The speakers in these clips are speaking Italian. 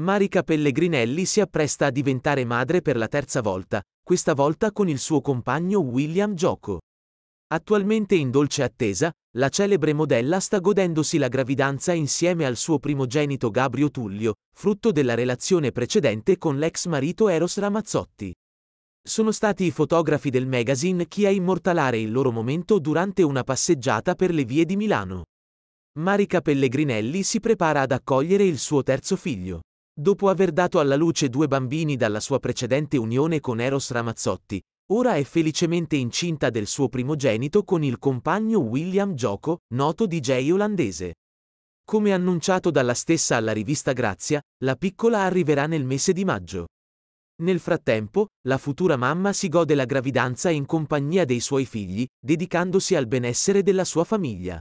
Marica Pellegrinelli si appresta a diventare madre per la terza volta, questa volta con il suo compagno William Gioco. Attualmente in dolce attesa, la celebre modella sta godendosi la gravidanza insieme al suo primogenito Gabrio Tullio, frutto della relazione precedente con l'ex marito Eros Ramazzotti. Sono stati i fotografi del magazine chi a immortalare il loro momento durante una passeggiata per le vie di Milano. Marica Pellegrinelli si prepara ad accogliere il suo terzo figlio. Dopo aver dato alla luce due bambini dalla sua precedente unione con Eros Ramazzotti, ora è felicemente incinta del suo primogenito con il compagno William Gioco, noto DJ olandese. Come annunciato dalla stessa alla rivista Grazia, la piccola arriverà nel mese di maggio. Nel frattempo, la futura mamma si gode la gravidanza in compagnia dei suoi figli, dedicandosi al benessere della sua famiglia.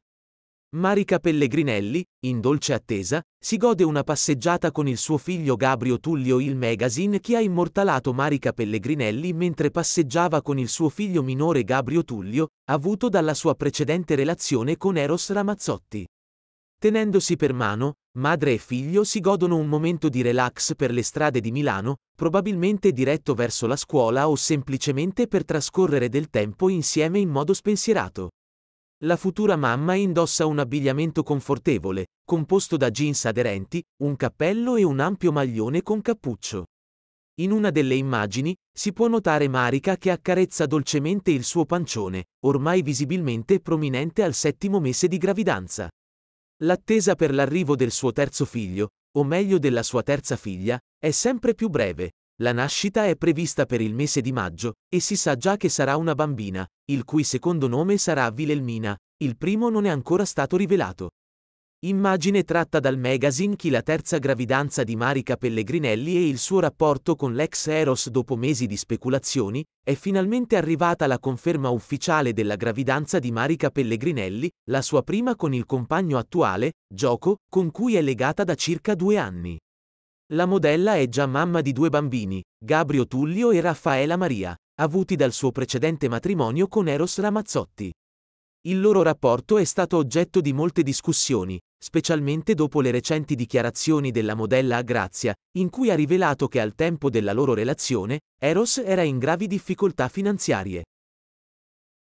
Marica Pellegrinelli, in dolce attesa, si gode una passeggiata con il suo figlio Gabrio Tullio il magazine che ha immortalato Marica Pellegrinelli mentre passeggiava con il suo figlio minore Gabrio Tullio, avuto dalla sua precedente relazione con Eros Ramazzotti. Tenendosi per mano, madre e figlio si godono un momento di relax per le strade di Milano, probabilmente diretto verso la scuola o semplicemente per trascorrere del tempo insieme in modo spensierato. La futura mamma indossa un abbigliamento confortevole, composto da jeans aderenti, un cappello e un ampio maglione con cappuccio. In una delle immagini si può notare Marika che accarezza dolcemente il suo pancione, ormai visibilmente prominente al settimo mese di gravidanza. L'attesa per l'arrivo del suo terzo figlio, o meglio della sua terza figlia, è sempre più breve, la nascita è prevista per il mese di maggio, e si sa già che sarà una bambina, il cui secondo nome sarà Wilhelmina, il primo non è ancora stato rivelato. Immagine tratta dal magazine Chi la terza gravidanza di Marica Pellegrinelli e il suo rapporto con l'ex Eros dopo mesi di speculazioni, è finalmente arrivata la conferma ufficiale della gravidanza di Marica Pellegrinelli, la sua prima con il compagno attuale, Gioco, con cui è legata da circa due anni. La modella è già mamma di due bambini, Gabrio Tullio e Raffaela Maria, avuti dal suo precedente matrimonio con Eros Ramazzotti. Il loro rapporto è stato oggetto di molte discussioni, specialmente dopo le recenti dichiarazioni della modella a Grazia, in cui ha rivelato che al tempo della loro relazione, Eros era in gravi difficoltà finanziarie.